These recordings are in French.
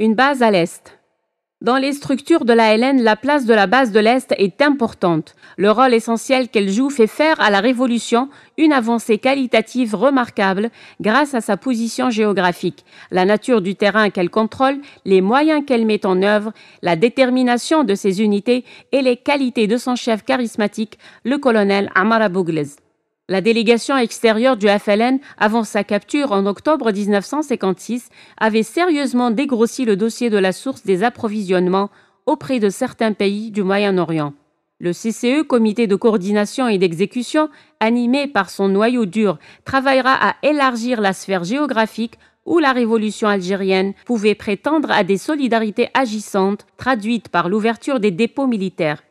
Une base à l'Est. Dans les structures de la LN, la place de la base de l'Est est importante. Le rôle essentiel qu'elle joue fait faire à la Révolution une avancée qualitative remarquable grâce à sa position géographique, la nature du terrain qu'elle contrôle, les moyens qu'elle met en œuvre, la détermination de ses unités et les qualités de son chef charismatique, le colonel Amara Bouglez. La délégation extérieure du FLN, avant sa capture en octobre 1956, avait sérieusement dégrossi le dossier de la source des approvisionnements auprès de certains pays du Moyen-Orient. Le CCE, comité de coordination et d'exécution, animé par son noyau dur, travaillera à élargir la sphère géographique où la révolution algérienne pouvait prétendre à des solidarités agissantes traduites par l'ouverture des dépôts militaires.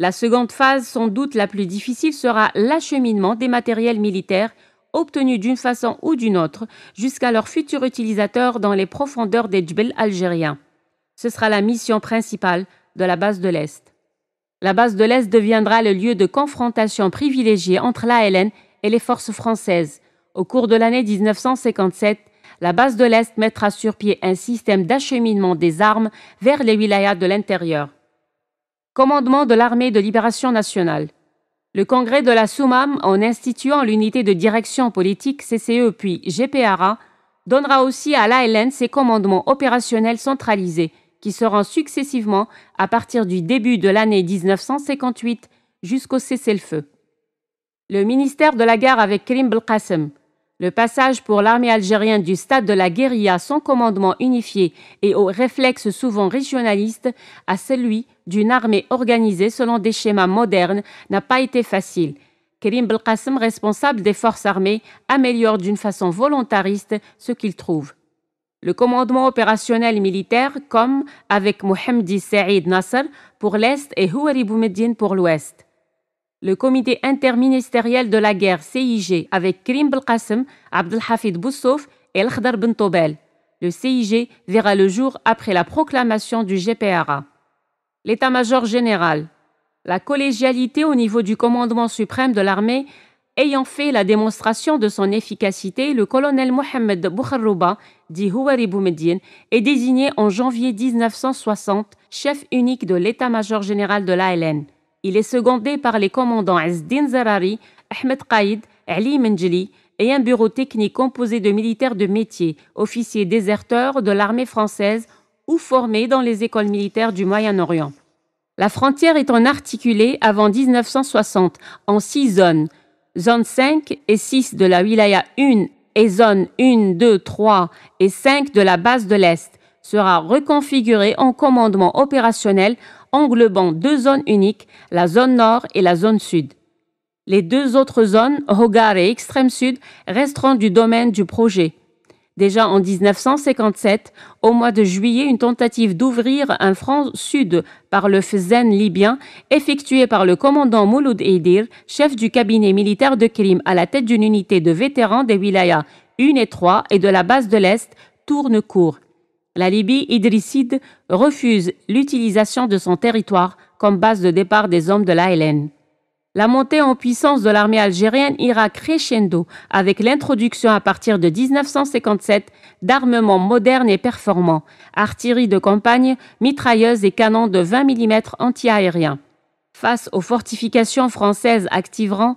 La seconde phase, sans doute la plus difficile, sera l'acheminement des matériels militaires obtenus d'une façon ou d'une autre jusqu'à leur futur utilisateur dans les profondeurs des Djbel algériens. Ce sera la mission principale de la base de l'Est. La base de l'Est deviendra le lieu de confrontation privilégiée entre l'ALN et les forces françaises. Au cours de l'année 1957, la base de l'Est mettra sur pied un système d'acheminement des armes vers les wilayas de l'intérieur commandement de l'armée de libération nationale. Le congrès de la Soumam, en instituant l'unité de direction politique CCE puis GPRA, donnera aussi à l'ALN ses commandements opérationnels centralisés, qui seront successivement, à partir du début de l'année 1958, jusqu'au cessez-le-feu. Le ministère de la guerre avec Krim Belkacem, le passage pour l'armée algérienne du stade de la guérilla sans commandement unifié et aux réflexes souvent régionalistes à celui d'une armée organisée selon des schémas modernes n'a pas été facile. Kerim Belkacem, responsable des forces armées, améliore d'une façon volontariste ce qu'il trouve. Le commandement opérationnel militaire, comme avec Mohamedi Saïd Nasser pour l'Est et Houari Boumeddin pour l'Ouest le comité interministériel de la guerre CIG avec Krim Belkacem, Abdelhafid Boussouf et Al Ben Tobel. Le CIG verra le jour après la proclamation du GPRA. L'état-major général. La collégialité au niveau du commandement suprême de l'armée ayant fait la démonstration de son efficacité, le colonel Mohamed Boukharouba, dit Houari est désigné en janvier 1960 chef unique de l'état-major général de l'ALN. Il est secondé par les commandants Azdin Zarari, Ahmed Qaïd, Ali menjili et un bureau technique composé de militaires de métier, officiers déserteurs de l'armée française ou formés dans les écoles militaires du Moyen-Orient. La frontière étant articulée avant 1960 en six zones, zone 5 et 6 de la wilaya 1 et zone 1, 2, 3 et 5 de la base de l'Est sera reconfigurée en commandement opérationnel englobant deux zones uniques, la zone nord et la zone sud. Les deux autres zones, Hogar et Extrême Sud, resteront du domaine du projet. Déjà en 1957, au mois de juillet, une tentative d'ouvrir un front sud par le Fezen libyen, effectuée par le commandant Mouloud Eidir, chef du cabinet militaire de Krim, à la tête d'une unité de vétérans des wilayas 1 et 3 et de la base de l'Est, tourne court. La Libye idrisside refuse l'utilisation de son territoire comme base de départ des hommes de l'ALN. La montée en puissance de l'armée algérienne ira crescendo avec l'introduction à partir de 1957 d'armements modernes et performants, artillerie de campagne, mitrailleuses et canons de 20 mm antiaériens. Face aux fortifications françaises activerant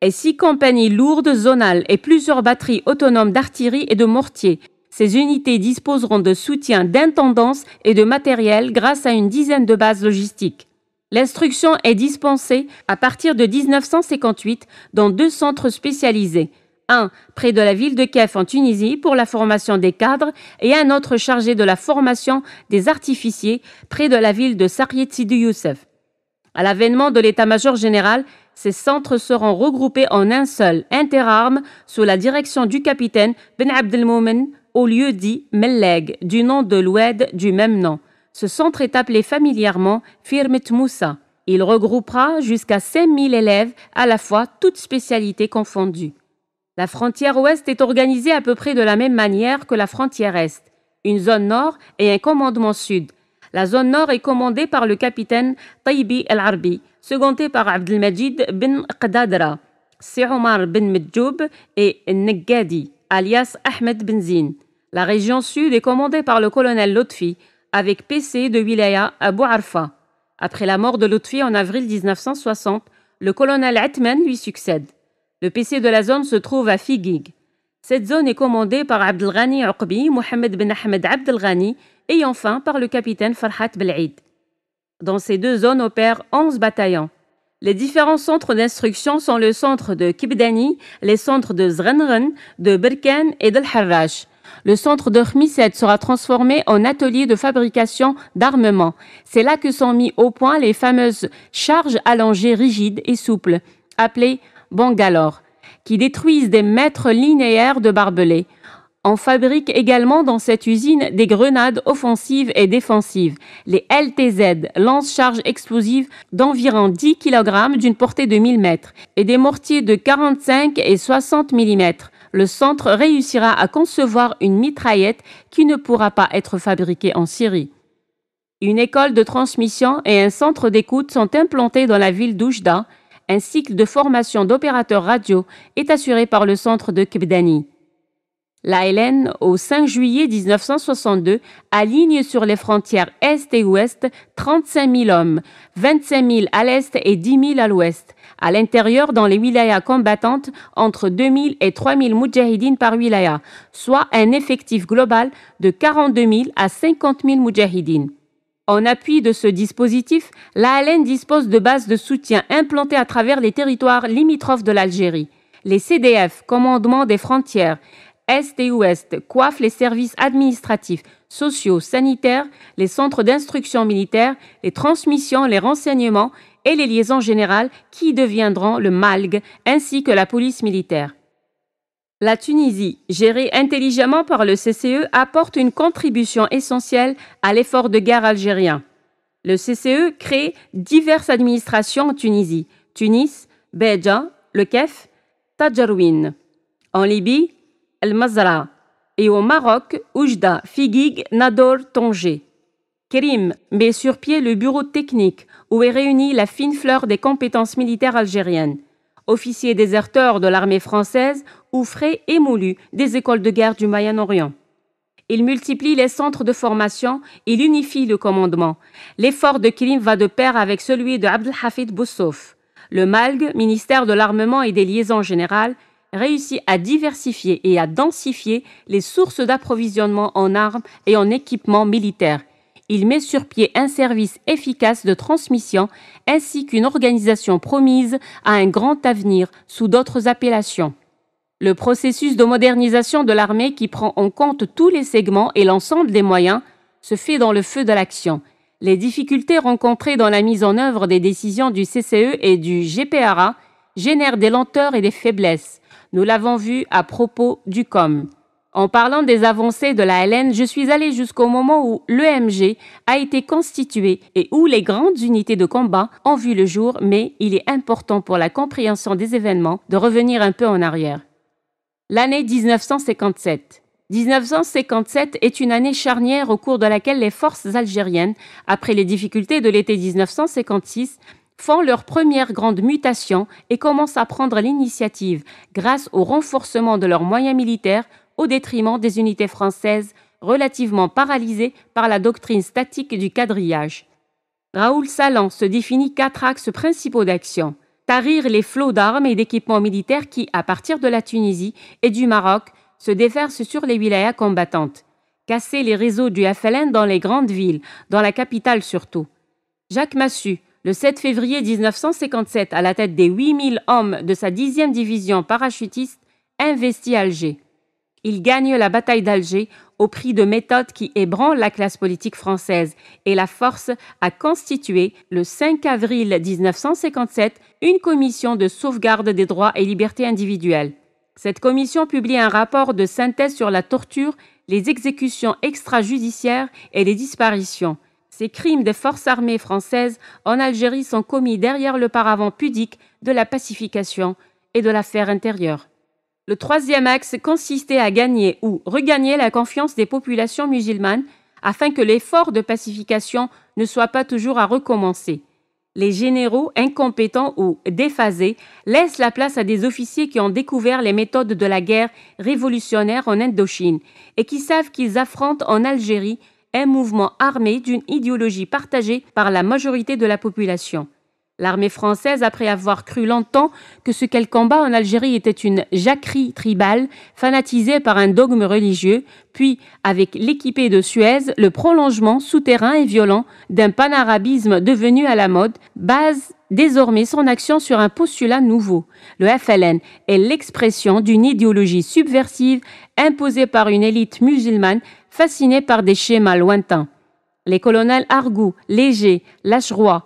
et six compagnies lourdes zonales et plusieurs batteries autonomes d'artillerie et de mortiers. Ces unités disposeront de soutien d'intendance et de matériel grâce à une dizaine de bases logistiques. L'instruction est dispensée à partir de 1958 dans deux centres spécialisés. Un près de la ville de Kef en Tunisie pour la formation des cadres et un autre chargé de la formation des artificiers près de la ville de Sidi Youssef. À l'avènement de l'état-major général, ces centres seront regroupés en un seul interarme sous la direction du capitaine Ben Abdelmoumen au lieu dit Melleg, du nom de l'oued du même nom. Ce centre est appelé familièrement Firmet Moussa. Il regroupera jusqu'à 5000 élèves, à la fois toutes spécialités confondues. La frontière ouest est organisée à peu près de la même manière que la frontière est, une zone nord et un commandement sud. La zone nord est commandée par le capitaine Taibi El Arbi, secondé par Abdelmajid bin Qadadra, Omar bin Medjoub et Neggadi, alias Ahmed bin La région sud est commandée par le colonel Lotfi, avec PC de Wilaya Abu Arfa. Après la mort de Lotfi en avril 1960, le colonel Atman lui succède. Le PC de la zone se trouve à Figig. Cette zone est commandée par Abdelghani Arqbi Mohamed bin Ahmed Abdelghani et enfin par le capitaine Farhat Belaid. Dans ces deux zones opèrent 11 bataillons. Les différents centres d'instruction sont le centre de Kibdani, les centres de Zrenren, de Birken et de Harrach. Le centre de Khmiset sera transformé en atelier de fabrication d'armement. C'est là que sont mis au point les fameuses charges allongées rigides et souples, appelées Bangalore, qui détruisent des mètres linéaires de barbelés. On fabrique également dans cette usine des grenades offensives et défensives, les LTZ, lance-charges explosives d'environ 10 kg d'une portée de 1000 mètres, et des mortiers de 45 et 60 mm. Le centre réussira à concevoir une mitraillette qui ne pourra pas être fabriquée en Syrie. Une école de transmission et un centre d'écoute sont implantés dans la ville d'Oujda. Un cycle de formation d'opérateurs radio est assuré par le centre de Kibdani. La LN, au 5 juillet 1962, aligne sur les frontières Est et Ouest 35 000 hommes, 25 000 à l'Est et 10 000 à l'Ouest. À l'intérieur, dans les wilayas combattantes, entre 2 000 et 3 000 moudjahidines par wilaya, soit un effectif global de 42 000 à 50 000 moudjahidines. En appui de ce dispositif, la LN dispose de bases de soutien implantées à travers les territoires limitrophes de l'Algérie les CDF, commandement des frontières, est et Ouest coiffent les services administratifs, sociaux, sanitaires, les centres d'instruction militaire, les transmissions, les renseignements et les liaisons générales qui deviendront le MALG ainsi que la police militaire. La Tunisie, gérée intelligemment par le CCE, apporte une contribution essentielle à l'effort de guerre algérien. Le CCE crée diverses administrations en Tunisie, Tunis, Beja, le Kef, Tajarouine. En Libye, El-Mazra et au Maroc, Oujda, Figig, Nador, Tanger. Krim met sur pied le bureau technique où est réunie la fine fleur des compétences militaires algériennes. Officier déserteurs de l'armée française ou frais émoulus des écoles de guerre du Moyen-Orient. Il multiplie les centres de formation, il unifie le commandement. L'effort de Krim va de pair avec celui de Abdelhafid Boussouf. Le MALG, ministère de l'Armement et des Liaisons Générales, réussit à diversifier et à densifier les sources d'approvisionnement en armes et en équipements militaires. Il met sur pied un service efficace de transmission ainsi qu'une organisation promise à un grand avenir sous d'autres appellations. Le processus de modernisation de l'armée qui prend en compte tous les segments et l'ensemble des moyens se fait dans le feu de l'action. Les difficultés rencontrées dans la mise en œuvre des décisions du CCE et du GPRA génèrent des lenteurs et des faiblesses. Nous l'avons vu à propos du COM. En parlant des avancées de la LN, je suis allé jusqu'au moment où l'EMG a été constitué et où les grandes unités de combat ont vu le jour, mais il est important pour la compréhension des événements de revenir un peu en arrière. L'année 1957. 1957 est une année charnière au cours de laquelle les forces algériennes, après les difficultés de l'été 1956, font leur première grande mutation et commencent à prendre l'initiative grâce au renforcement de leurs moyens militaires au détriment des unités françaises relativement paralysées par la doctrine statique du quadrillage. Raoul Salan se définit quatre axes principaux d'action. Tarir les flots d'armes et d'équipements militaires qui, à partir de la Tunisie et du Maroc, se déversent sur les wilayas combattantes. Casser les réseaux du FLN dans les grandes villes, dans la capitale surtout. Jacques Massu, le 7 février 1957, à la tête des 8000 hommes de sa 10e division parachutiste, investit Alger. Il gagne la bataille d'Alger au prix de méthodes qui ébranlent la classe politique française et la force à constituer, le 5 avril 1957, une commission de sauvegarde des droits et libertés individuelles. Cette commission publie un rapport de synthèse sur la torture, les exécutions extrajudiciaires et les disparitions. Ces crimes des forces armées françaises en Algérie sont commis derrière le paravent pudique de la pacification et de l'affaire intérieure. Le troisième axe consistait à gagner ou regagner la confiance des populations musulmanes afin que l'effort de pacification ne soit pas toujours à recommencer. Les généraux incompétents ou déphasés laissent la place à des officiers qui ont découvert les méthodes de la guerre révolutionnaire en Indochine et qui savent qu'ils affrontent en Algérie un mouvement armé d'une idéologie partagée par la majorité de la population. L'armée française, après avoir cru longtemps que ce qu'elle combat en Algérie était une jacquerie tribale, fanatisée par un dogme religieux, puis, avec l'équipée de Suez, le prolongement souterrain et violent d'un panarabisme devenu à la mode, base désormais son action sur un postulat nouveau. Le FLN est l'expression d'une idéologie subversive imposée par une élite musulmane fascinée par des schémas lointains. Les colonels Argout, Léger, Lacheroy,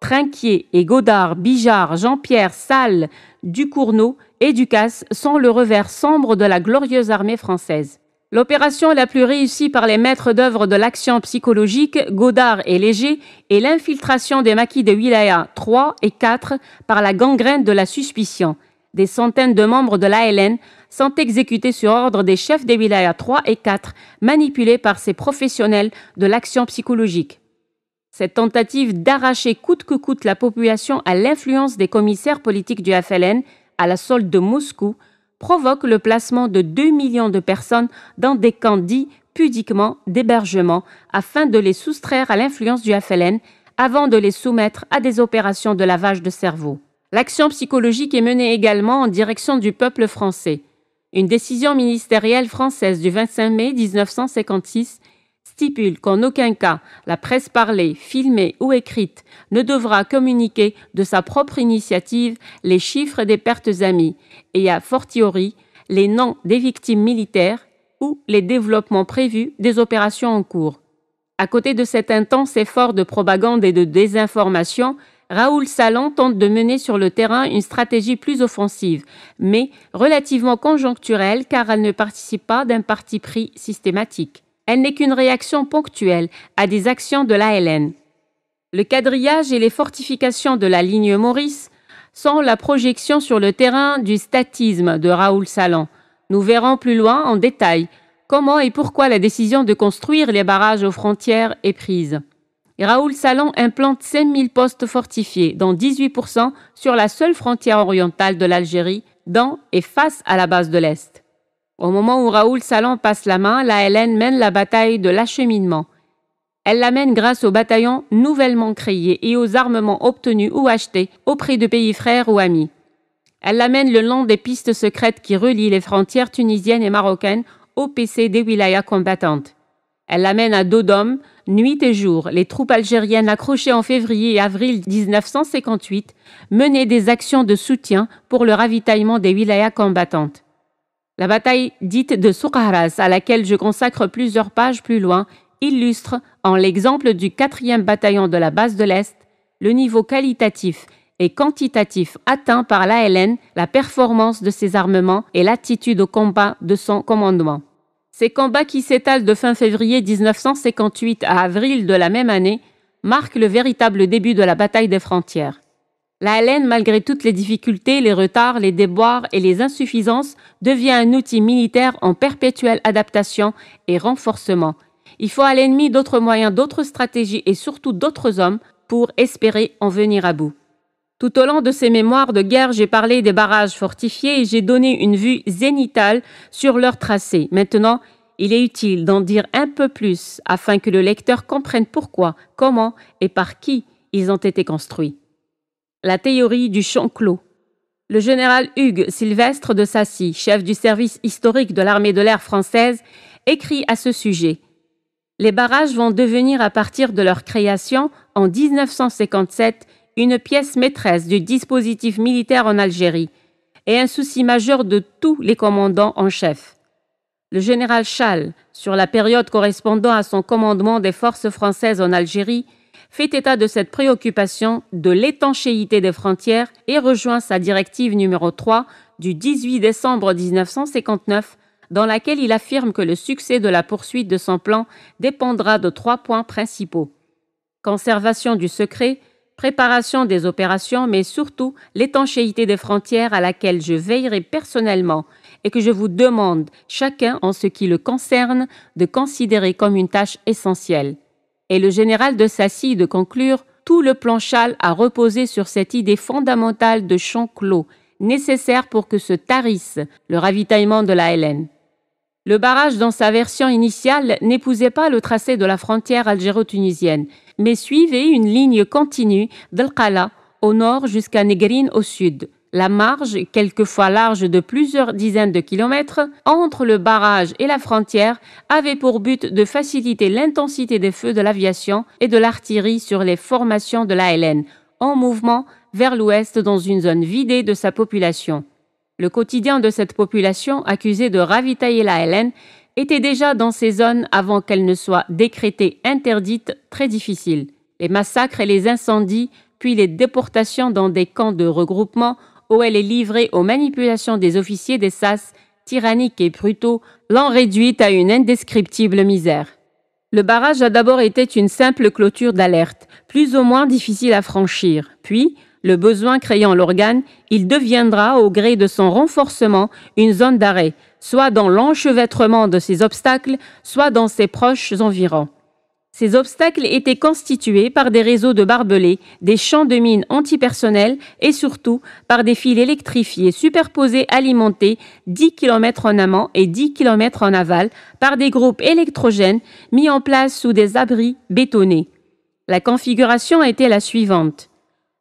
Trinquier et Godard, Bijard, Jean-Pierre, Salle, Ducournau et Ducasse sont le revers sombre de la glorieuse armée française. L'opération la plus réussie par les maîtres d'œuvre de l'action psychologique, Godard et Léger, est l'infiltration des maquis de Wilaya 3 et 4 par la gangrène de la suspicion. Des centaines de membres de l'ALN sont exécutés sur ordre des chefs des Wilaya 3 et 4, manipulés par ces professionnels de l'action psychologique. Cette tentative d'arracher coûte que coûte la population à l'influence des commissaires politiques du FLN à la solde de Moscou provoque le placement de 2 millions de personnes dans des camps dits pudiquement d'hébergement afin de les soustraire à l'influence du FLN avant de les soumettre à des opérations de lavage de cerveau. L'action psychologique est menée également en direction du peuple français. Une décision ministérielle française du 25 mai 1956 stipule qu'en aucun cas la presse parlée, filmée ou écrite ne devra communiquer de sa propre initiative les chiffres des pertes amies et a fortiori les noms des victimes militaires ou les développements prévus des opérations en cours. À côté de cet intense effort de propagande et de désinformation, Raoul Salon tente de mener sur le terrain une stratégie plus offensive, mais relativement conjoncturelle car elle ne participe pas d'un parti pris systématique. Elle n'est qu'une réaction ponctuelle à des actions de l'ALN. Le quadrillage et les fortifications de la ligne Maurice sont la projection sur le terrain du statisme de Raoul Salon. Nous verrons plus loin en détail comment et pourquoi la décision de construire les barrages aux frontières est prise. Raoul Salon implante 5000 postes fortifiés, dont 18% sur la seule frontière orientale de l'Algérie, dans et face à la base de l'Est. Au moment où Raoul Salam passe la main, la Hélène mène la bataille de l'acheminement. Elle l'amène grâce aux bataillons nouvellement créés et aux armements obtenus ou achetés auprès de pays frères ou amis. Elle l'amène le long des pistes secrètes qui relient les frontières tunisiennes et marocaines au PC des wilayas combattantes. Elle l'amène à Dodom, nuit et jour, les troupes algériennes accrochées en février et avril 1958 menaient des actions de soutien pour le ravitaillement des wilayas combattantes. La bataille dite de Soukharas, à laquelle je consacre plusieurs pages plus loin, illustre, en l'exemple du 4e bataillon de la base de l'Est, le niveau qualitatif et quantitatif atteint par l'ALN, la performance de ses armements et l'attitude au combat de son commandement. Ces combats qui s'étalent de fin février 1958 à avril de la même année marquent le véritable début de la bataille des frontières. La haleine, malgré toutes les difficultés, les retards, les déboires et les insuffisances, devient un outil militaire en perpétuelle adaptation et renforcement. Il faut à l'ennemi d'autres moyens, d'autres stratégies et surtout d'autres hommes pour espérer en venir à bout. Tout au long de ces mémoires de guerre, j'ai parlé des barrages fortifiés et j'ai donné une vue zénitale sur leur tracé. Maintenant, il est utile d'en dire un peu plus afin que le lecteur comprenne pourquoi, comment et par qui ils ont été construits la théorie du champ clos. Le général Hugues Sylvestre de Sassy, chef du service historique de l'armée de l'air française, écrit à ce sujet. Les barrages vont devenir à partir de leur création en 1957 une pièce maîtresse du dispositif militaire en Algérie et un souci majeur de tous les commandants en chef. Le général Chal, sur la période correspondant à son commandement des forces françaises en Algérie, fait état de cette préoccupation de l'étanchéité des frontières et rejoint sa directive numéro 3 du 18 décembre 1959 dans laquelle il affirme que le succès de la poursuite de son plan dépendra de trois points principaux. Conservation du secret, préparation des opérations, mais surtout l'étanchéité des frontières à laquelle je veillerai personnellement et que je vous demande, chacun en ce qui le concerne, de considérer comme une tâche essentielle et le général de Sassy de conclure Tout le plan Châle a reposé sur cette idée fondamentale de champ clos, nécessaire pour que se tarisse le ravitaillement de la Hélène. Le barrage, dans sa version initiale, n'épousait pas le tracé de la frontière algéro-tunisienne, mais suivait une ligne continue dal au nord jusqu'à Negrine au sud. La marge, quelquefois large de plusieurs dizaines de kilomètres, entre le barrage et la frontière avait pour but de faciliter l'intensité des feux de l'aviation et de l'artillerie sur les formations de l'ALN, en mouvement vers l'ouest dans une zone vidée de sa population. Le quotidien de cette population accusée de ravitailler la était déjà dans ces zones avant qu'elle ne soit décrétée interdite très difficile. Les massacres et les incendies, puis les déportations dans des camps de regroupement où elle est livrée aux manipulations des officiers des SAS, tyranniques et brutaux, l'ont réduite à une indescriptible misère. Le barrage a d'abord été une simple clôture d'alerte, plus ou moins difficile à franchir. Puis, le besoin créant l'organe, il deviendra, au gré de son renforcement, une zone d'arrêt, soit dans l'enchevêtrement de ses obstacles, soit dans ses proches environs. Ces obstacles étaient constitués par des réseaux de barbelés, des champs de mines antipersonnelles et surtout par des fils électrifiés superposés alimentés 10 km en amont et 10 km en aval par des groupes électrogènes mis en place sous des abris bétonnés. La configuration était la suivante.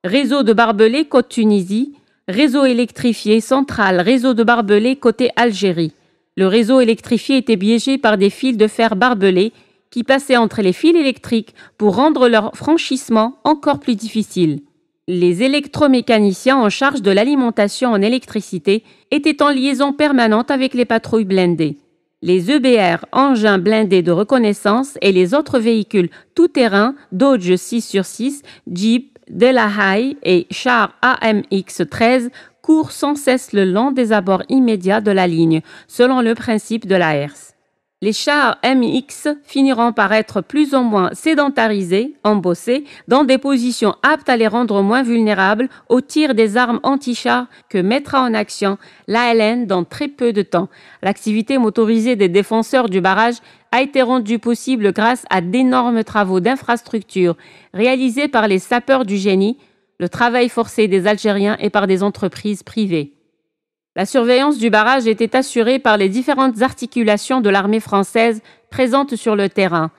Réseau de barbelés côte Tunisie, réseau électrifié central, réseau de barbelés côté Algérie. Le réseau électrifié était biégé par des fils de fer barbelés qui passaient entre les fils électriques pour rendre leur franchissement encore plus difficile. Les électromécaniciens en charge de l'alimentation en électricité étaient en liaison permanente avec les patrouilles blindées. Les EBR, engins blindés de reconnaissance et les autres véhicules tout-terrain, Dodge 6 sur 6, Jeep, Delahaye et char AMX-13 courent sans cesse le long des abords immédiats de la ligne, selon le principe de la les chars MX finiront par être plus ou moins sédentarisés, embossés, dans des positions aptes à les rendre moins vulnérables au tir des armes anti-chars que mettra en action l'ALN dans très peu de temps. L'activité motorisée des défenseurs du barrage a été rendue possible grâce à d'énormes travaux d'infrastructure réalisés par les sapeurs du génie, le travail forcé des Algériens et par des entreprises privées. La surveillance du barrage était assurée par les différentes articulations de l'armée française présentes sur le terrain,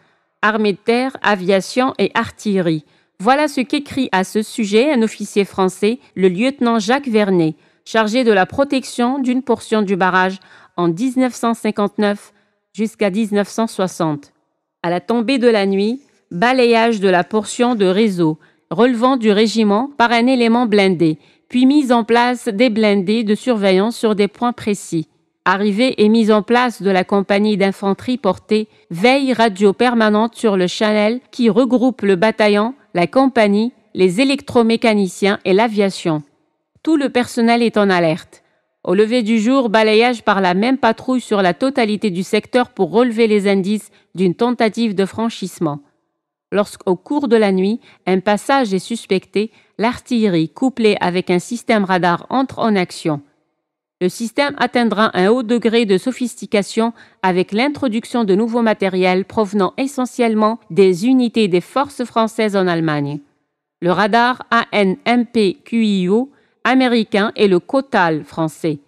armée de terre, aviation et artillerie. Voilà ce qu'écrit à ce sujet un officier français, le lieutenant Jacques Vernet, chargé de la protection d'une portion du barrage en 1959 jusqu'à 1960. À la tombée de la nuit, balayage de la portion de réseau relevant du régiment par un élément blindé puis mise en place des blindés de surveillance sur des points précis. Arrivée et mise en place de la compagnie d'infanterie portée, veille radio permanente sur le Chanel qui regroupe le bataillon, la compagnie, les électromécaniciens et l'aviation. Tout le personnel est en alerte. Au lever du jour, balayage par la même patrouille sur la totalité du secteur pour relever les indices d'une tentative de franchissement. Lorsqu'au cours de la nuit, un passage est suspecté, l'artillerie couplée avec un système radar entre en action. Le système atteindra un haut degré de sophistication avec l'introduction de nouveaux matériels provenant essentiellement des unités des forces françaises en Allemagne. Le radar ANMPQIO américain et le COTAL français.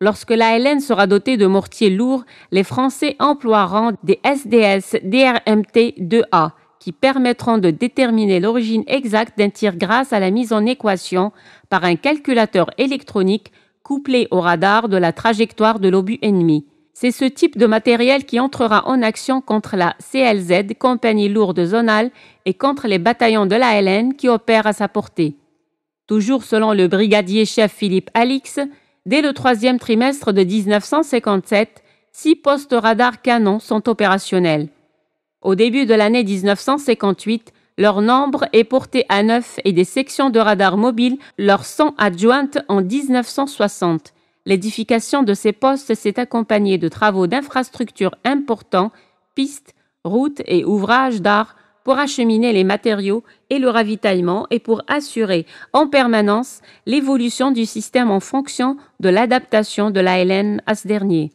Lorsque la LN sera dotée de mortiers lourds, les Français emploieront des SDS DRMT-2A qui permettront de déterminer l'origine exacte d'un tir grâce à la mise en équation par un calculateur électronique couplé au radar de la trajectoire de l'obus ennemi. C'est ce type de matériel qui entrera en action contre la CLZ, compagnie lourde zonale, et contre les bataillons de la LN qui opèrent à sa portée. Toujours selon le brigadier chef Philippe Alix, dès le troisième trimestre de 1957, six postes radars canons sont opérationnels. Au début de l'année 1958, leur nombre est porté à 9 et des sections de radars mobiles leur sont adjointes en 1960. L'édification de ces postes s'est accompagnée de travaux d'infrastructures importants, pistes, routes et ouvrages d'art pour acheminer les matériaux et le ravitaillement et pour assurer en permanence l'évolution du système en fonction de l'adaptation de l'ALN à ce dernier.